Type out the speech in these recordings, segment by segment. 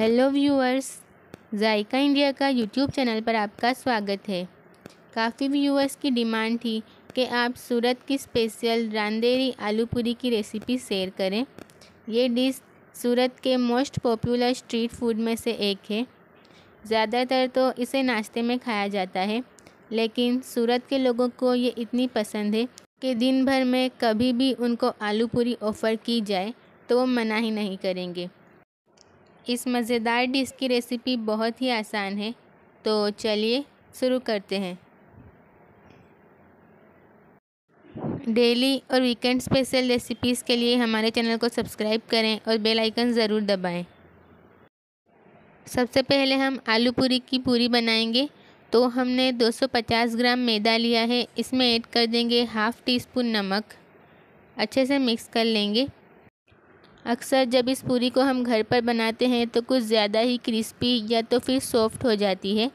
Hello viewers Zaika India का YouTube channel पर आपका स्वागत है काफ़ी व्यूअर्स की डिमांड थी कि आप सूरत की स्पेशल रांदेरी आलू पूरी की रेसिपी शेयर करें ये डिश सूरत के मोस्ट पॉपुलर स्ट्रीट फूड में से एक है ज़्यादातर तो इसे नाश्ते में खाया जाता है लेकिन सूरत के लोगों को ये इतनी पसंद है कि दिन भर में कभी भी उनको आलू पूरी ऑफ़र की जाए तो वो मना ही नहीं करेंगे इस मज़ेदार डिश की रेसिपी बहुत ही आसान है तो चलिए शुरू करते हैं डेली और वीकेंड स्पेशल रेसिपीज़ के लिए हमारे चैनल को सब्सक्राइब करें और बेल आइकन ज़रूर दबाएं। सबसे पहले हम आलू पूरी की पूरी बनाएंगे तो हमने 250 ग्राम मैदा लिया है इसमें ऐड कर देंगे हाफ़ टी स्पून नमक अच्छे से मिक्स कर लेंगे अक्सर जब इस पूरी को हम घर पर बनाते हैं तो कुछ ज़्यादा ही क्रिस्पी या तो फिर सॉफ्ट हो जाती है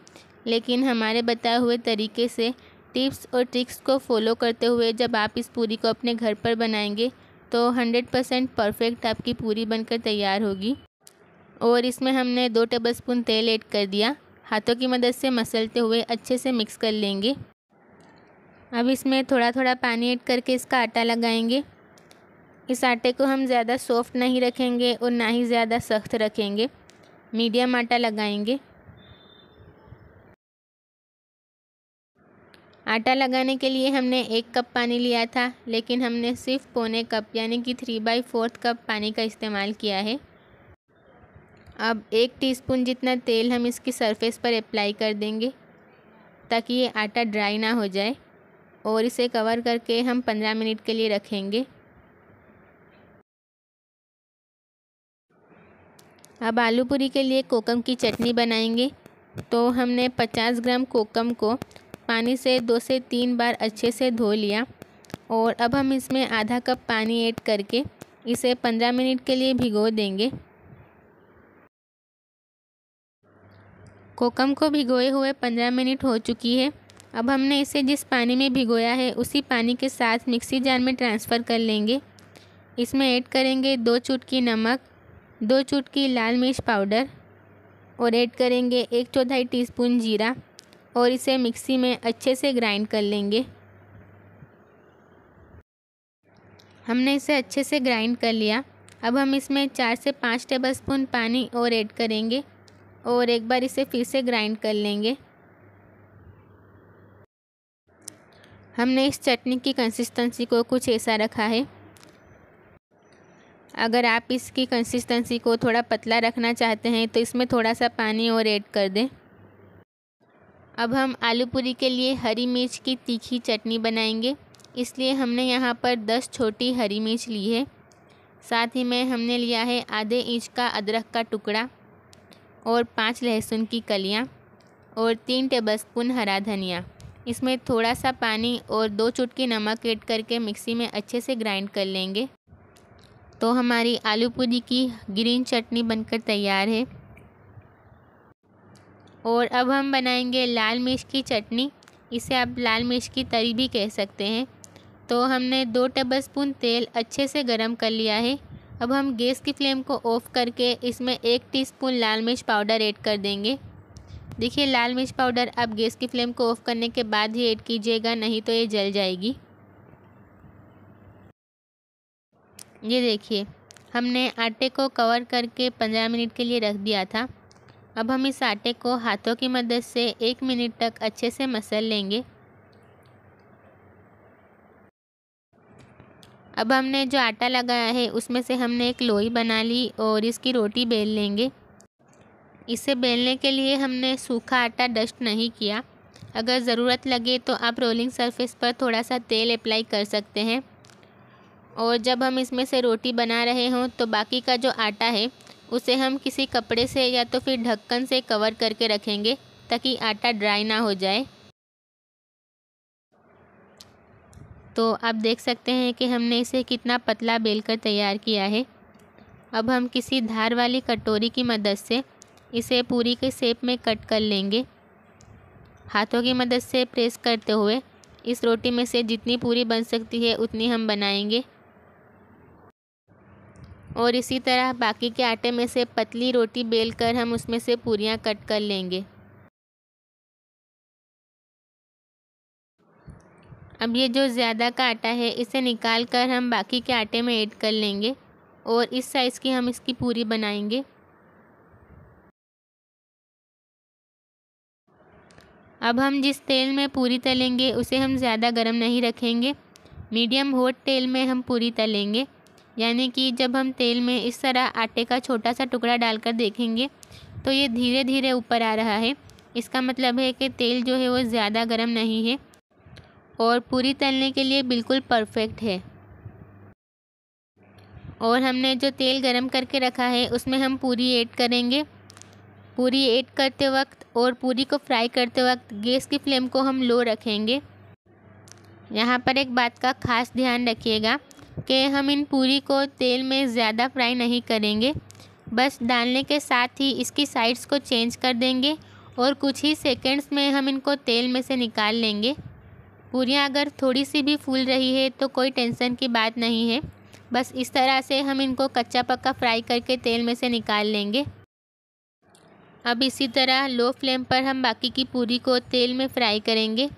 लेकिन हमारे बताए हुए तरीके से टिप्स और ट्रिक्स को फॉलो करते हुए जब आप इस पूरी को अपने घर पर बनाएंगे तो 100 परसेंट परफेक्ट आपकी पूरी बनकर तैयार होगी और इसमें हमने दो टेबलस्पून तेल ऐड कर दिया हाथों की मदद से मसलते हुए अच्छे से मिक्स कर लेंगे अब इसमें थोड़ा थोड़ा पानी ऐड करके इसका आटा लगाएंगे इस आटे को हम ज़्यादा सॉफ्ट नहीं रखेंगे और ना ही ज़्यादा सख्त रखेंगे मीडियम आटा लगाएंगे आटा लगाने के लिए हमने एक कप पानी लिया था लेकिन हमने सिर्फ पौने कप यानी कि थ्री बाई फोर्थ कप पानी का इस्तेमाल किया है अब एक टीस्पून जितना तेल हम इसकी सरफेस पर अप्लाई कर देंगे ताकि ये आटा ड्राई ना हो जाए और इसे कवर करके हम पंद्रह मिनट के लिए रखेंगे अब आलू पूरी के लिए कोकम की चटनी बनाएंगे तो हमने 50 ग्राम कोकम को पानी से दो से तीन बार अच्छे से धो लिया और अब हम इसमें आधा कप पानी ऐड करके इसे 15 मिनट के लिए भिगो देंगे कोकम को भिगोए हुए पंद्रह मिनट हो चुकी है अब हमने इसे जिस पानी में भिगोया है उसी पानी के साथ मिक्सी जार में ट्रांसफ़र कर लेंगे इसमें ऐड करेंगे दो चुटकी नमक दो चुटकी लाल मिर्च पाउडर और ऐड करेंगे एक चौथाई टीस्पून जीरा और इसे मिक्सी में अच्छे से ग्राइंड कर लेंगे हमने इसे अच्छे से ग्राइंड कर लिया अब हम इसमें चार से पाँच टेबलस्पून पानी और ऐड करेंगे और एक बार इसे फिर से ग्राइंड कर लेंगे हमने इस चटनी की कंसिस्टेंसी को कुछ ऐसा रखा है अगर आप इसकी कंसिस्टेंसी को थोड़ा पतला रखना चाहते हैं तो इसमें थोड़ा सा पानी और ऐड कर दें अब हम आलू पूरी के लिए हरी मिर्च की तीखी चटनी बनाएंगे इसलिए हमने यहाँ पर 10 छोटी हरी मिर्च ली है साथ ही में हमने लिया है आधे इंच का अदरक का टुकड़ा और पाँच लहसुन की कलियाँ और तीन टेबलस्पून हरा धनिया इसमें थोड़ा सा पानी और दो चुटकी नमक ऐड करके मिक्सी में अच्छे से ग्राइंड कर लेंगे तो हमारी आलू पूरी की ग्रीन चटनी बनकर तैयार है और अब हम बनाएंगे लाल मिर्च की चटनी इसे आप लाल मिर्च की तरी भी कह सकते हैं तो हमने दो टेबलस्पून तेल अच्छे से गर्म कर लिया है अब हम गैस की फ्लेम को ऑफ़ करके इसमें एक टीस्पून लाल मिर्च पाउडर ऐड कर देंगे देखिए लाल मिर्च पाउडर आप गैस की फ्लेम को ऑफ़ करने के बाद ही ऐड कीजिएगा नहीं तो ये जल जाएगी ये देखिए हमने आटे को कवर करके पंद्रह मिनट के लिए रख दिया था अब हम इस आटे को हाथों की मदद से एक मिनट तक अच्छे से मसल लेंगे अब हमने जो आटा लगाया है उसमें से हमने एक लोई बना ली और इसकी रोटी बेल लेंगे इसे बेलने के लिए हमने सूखा आटा डस्ट नहीं किया अगर ज़रूरत लगे तो आप रोलिंग सरफेस पर थोड़ा सा तेल अप्लाई कर सकते हैं और जब हम इसमें से रोटी बना रहे हों तो बाकी का जो आटा है उसे हम किसी कपड़े से या तो फिर ढक्कन से कवर करके रखेंगे ताकि आटा ड्राई ना हो जाए तो आप देख सकते हैं कि हमने इसे कितना पतला बेलकर तैयार किया है अब हम किसी धार वाली कटोरी की मदद से इसे पूरी के सेप में कट कर लेंगे हाथों की मदद से प्रेस करते हुए इस रोटी में से जितनी पूरी बन सकती है उतनी हम बनाएंगे और इसी तरह बाकी के आटे में से पतली रोटी बेलकर हम उसमें से पूरियाँ कट कर लेंगे अब ये जो ज़्यादा का आटा है इसे निकाल कर हम बाकी के आटे में ऐड कर लेंगे और इस साइज़ की हम इसकी पूरी बनाएंगे अब हम जिस तेल में पूरी तलेंगे उसे हम ज़्यादा गर्म नहीं रखेंगे मीडियम हॉट तेल में हम पूरी तलेंगे यानी कि जब हम तेल में इस तरह आटे का छोटा सा टुकड़ा डालकर देखेंगे तो ये धीरे धीरे ऊपर आ रहा है इसका मतलब है कि तेल जो है वो ज़्यादा गर्म नहीं है और पूरी तलने के लिए बिल्कुल परफेक्ट है और हमने जो तेल गरम करके रखा है उसमें हम पूरी ऐड करेंगे पूरी ऐड करते वक्त और पूरी को फ्राई करते वक्त गैस की फ्लेम को हम लो रखेंगे यहाँ पर एक बात का खास ध्यान रखिएगा कि हम इन पूरी को तेल में ज़्यादा फ्राई नहीं करेंगे बस डालने के साथ ही इसकी साइड्स को चेंज कर देंगे और कुछ ही सेकेंड्स में हम इनको तेल में से निकाल लेंगे पूरियाँ अगर थोड़ी सी भी फूल रही है तो कोई टेंशन की बात नहीं है बस इस तरह से हम इनको कच्चा पक्का फ्राई करके तेल में से निकाल लेंगे अब इसी तरह लो फ्लेम पर हम बाकी की पूरी को तेल में फ्राई करेंगे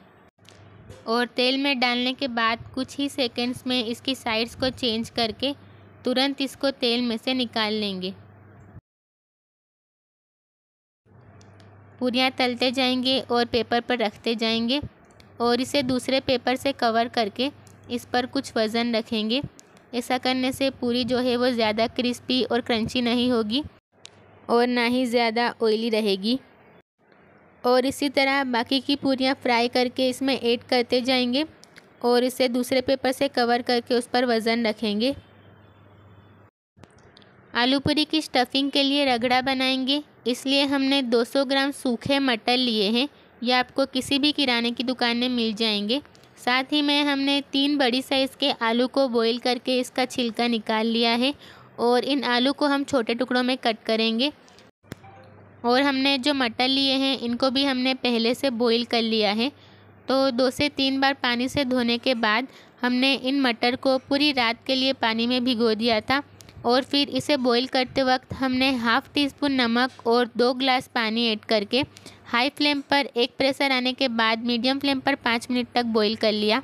और तेल में डालने के बाद कुछ ही सेकंड्स में इसकी साइड्स को चेंज करके तुरंत इसको तेल में से निकाल लेंगे पूरियाँ तलते जाएंगे और पेपर पर रखते जाएंगे और इसे दूसरे पेपर से कवर करके इस पर कुछ वज़न रखेंगे ऐसा करने से पूरी जो है वो ज़्यादा क्रिस्पी और क्रंची नहीं होगी और ना ही ज़्यादा ऑयली रहेगी और इसी तरह बाकी की पूरियाँ फ्राई करके इसमें ऐड करते जाएंगे और इसे दूसरे पेपर से कवर करके उस पर वज़न रखेंगे आलू पूरी की स्टफिंग के लिए रगड़ा बनाएंगे इसलिए हमने 200 ग्राम सूखे मटर लिए हैं यह आपको किसी भी किराने की दुकान में मिल जाएंगे साथ ही में हमने तीन बड़ी साइज़ के आलू को बॉईल करके इसका छिलका निकाल लिया है और इन आलू को हम छोटे टुकड़ों में कट करेंगे और हमने जो मटर लिए हैं इनको भी हमने पहले से बॉईल कर लिया है तो दो से तीन बार पानी से धोने के बाद हमने इन मटर को पूरी रात के लिए पानी में भिगो दिया था और फिर इसे बॉईल करते वक्त हमने हाफ़ टी स्पून नमक और दो ग्लास पानी ऐड करके हाई फ्लेम पर एक प्रेशर आने के बाद मीडियम फ्लेम पर पाँच मिनट तक बॉईल कर लिया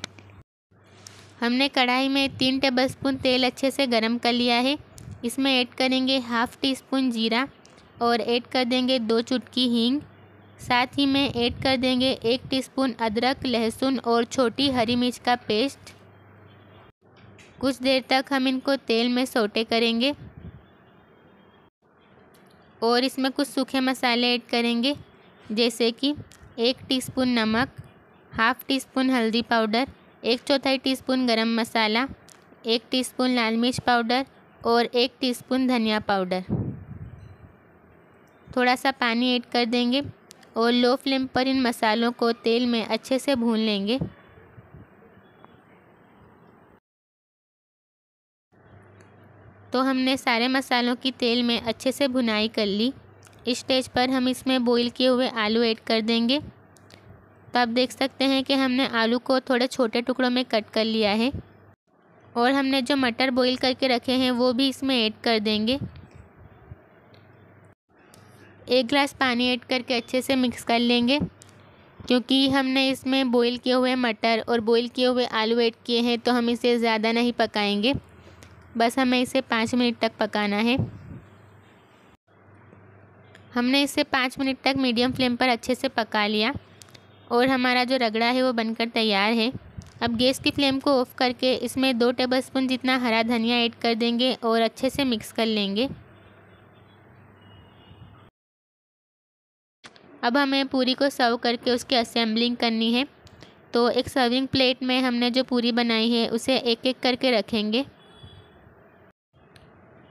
हमने कढ़ाई में तीन टेबलस्पून तेल अच्छे से गर्म कर लिया है इसमें ऐड करेंगे हाफ़ टी स्पून जीरा और ऐड कर देंगे दो चुटकी हींग साथ ही में ऐड कर देंगे एक टीस्पून अदरक लहसुन और छोटी हरी मिर्च का पेस्ट कुछ देर तक हम इनको तेल में सोटे करेंगे और इसमें कुछ सूखे मसाले ऐड करेंगे जैसे कि एक टीस्पून नमक हाफ़ टी स्पून हल्दी पाउडर एक चौथाई टीस्पून गरम मसाला एक टीस्पून लाल मिर्च पाउडर और एक टीस्पून धनिया पाउडर थोड़ा सा पानी ऐड कर देंगे और लो फ्लेम पर इन मसालों को तेल में अच्छे से भून लेंगे तो हमने सारे मसालों की तेल में अच्छे से भुनाई कर ली इस स्टेज पर हम इसमें बॉईल किए हुए आलू ऐड कर देंगे तो आप देख सकते हैं कि हमने आलू को थोड़े छोटे टुकड़ों में कट कर लिया है और हमने जो मटर बॉईल करके रखे हैं वो भी इसमें ऐड कर देंगे एक ग्लास पानी ऐड करके अच्छे से मिक्स कर लेंगे क्योंकि हमने इसमें बॉईल किए हुए मटर और बॉईल किए हुए आलू ऐड किए हैं तो हम इसे ज़्यादा नहीं पकाएंगे बस हमें इसे पाँच मिनट तक पकाना है हमने इसे पाँच मिनट तक मीडियम फ्लेम पर अच्छे से पका लिया और हमारा जो रगड़ा है वो बनकर तैयार है अब गैस की फ्लेम को ऑफ़ करके इसमें दो टेबलस्पून जितना हरा धनिया ऐड कर देंगे और अच्छे से मिक्स कर लेंगे अब हमें पूरी को सर्व करके उसकी असेंबलिंग करनी है तो एक सर्विंग प्लेट में हमने जो पूरी बनाई है उसे एक एक करके रखेंगे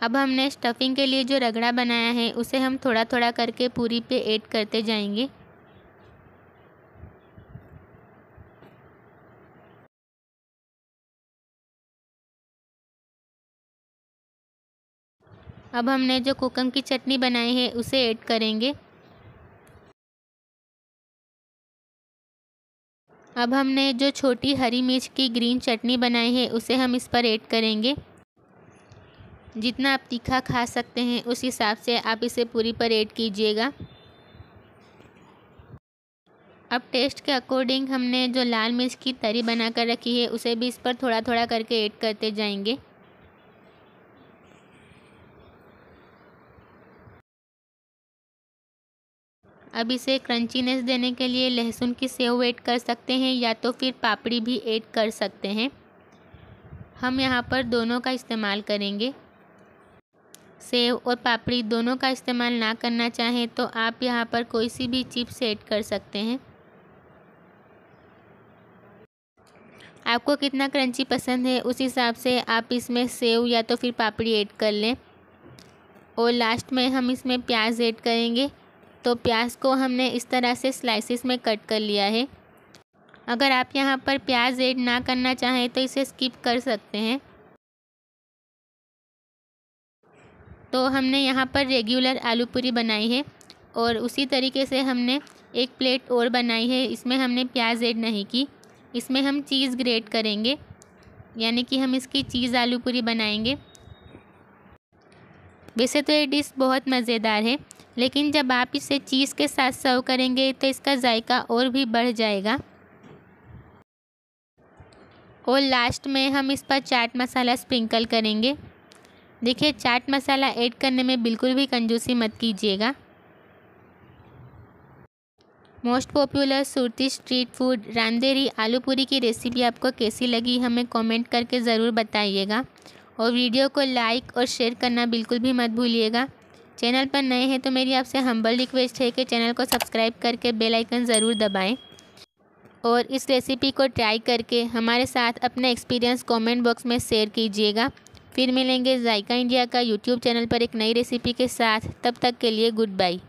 अब हमने स्टफिंग के लिए जो रगड़ा बनाया है उसे हम थोड़ा थोड़ा करके पूरी पे ऐड करते जाएंगे अब हमने जो कोकम की चटनी बनाई है उसे ऐड करेंगे अब हमने जो छोटी हरी मिर्च की ग्रीन चटनी बनाई है उसे हम इस पर ऐड करेंगे जितना आप तीखा खा सकते हैं उस हिसाब से आप इसे पूरी पर ऐड कीजिएगा अब टेस्ट के अकॉर्डिंग हमने जो लाल मिर्च की तरी बना कर रखी है उसे भी इस पर थोड़ा थोड़ा करके ऐड करते जाएंगे अब इसे क्रंचीनेस देने के लिए लहसुन की सेव ऐड कर सकते हैं या तो फिर पापड़ी भी ऐड कर सकते हैं हम यहाँ पर दोनों का इस्तेमाल करेंगे सेव और पापड़ी दोनों का इस्तेमाल ना करना चाहें तो आप यहाँ पर कोई सी भी चिप्स ऐड कर सकते हैं आपको कितना क्रंची पसंद है उस हिसाब से आप इसमें सेव या तो फिर पापड़ी ऐड कर लें और लास्ट में हम इसमें प्याज ऐड करेंगे तो प्याज को हमने इस तरह से स्लाइसिस में कट कर लिया है अगर आप यहाँ पर प्याज ऐड ना करना चाहें तो इसे स्किप कर सकते हैं तो हमने यहाँ पर रेगुलर आलू पूरी बनाई है और उसी तरीके से हमने एक प्लेट और बनाई है इसमें हमने प्याज ऐड नहीं की इसमें हम चीज़ ग्रेट करेंगे यानी कि हम इसकी चीज़ आलू पूरी बनाएंगे वैसे तो ये डिश बहुत मज़ेदार है लेकिन जब आप इसे चीज़ के साथ सर्व करेंगे तो इसका जायका और भी बढ़ जाएगा और लास्ट में हम इस पर चाट मसाला स्प्रिंकल करेंगे देखिए चाट मसाला ऐड करने में बिल्कुल भी कंजूसी मत कीजिएगा most popular Surti street food Ramderi aloo puri की रेसिपी आपको कैसी लगी हमें कमेंट करके ज़रूर बताइएगा और वीडियो को लाइक और शेयर करना बिल्कुल भी मत भूलिएगा चैनल पर नए हैं तो मेरी आपसे हम्बल रिक्वेस्ट है कि चैनल को सब्सक्राइब करके बेल आइकन ज़रूर दबाएं और इस रेसिपी को ट्राई करके हमारे साथ अपना एक्सपीरियंस कमेंट बॉक्स में शेयर कीजिएगा फिर मिलेंगे जायका इंडिया का यूट्यूब चैनल पर एक नई रेसिपी के साथ तब तक के लिए गुड बाई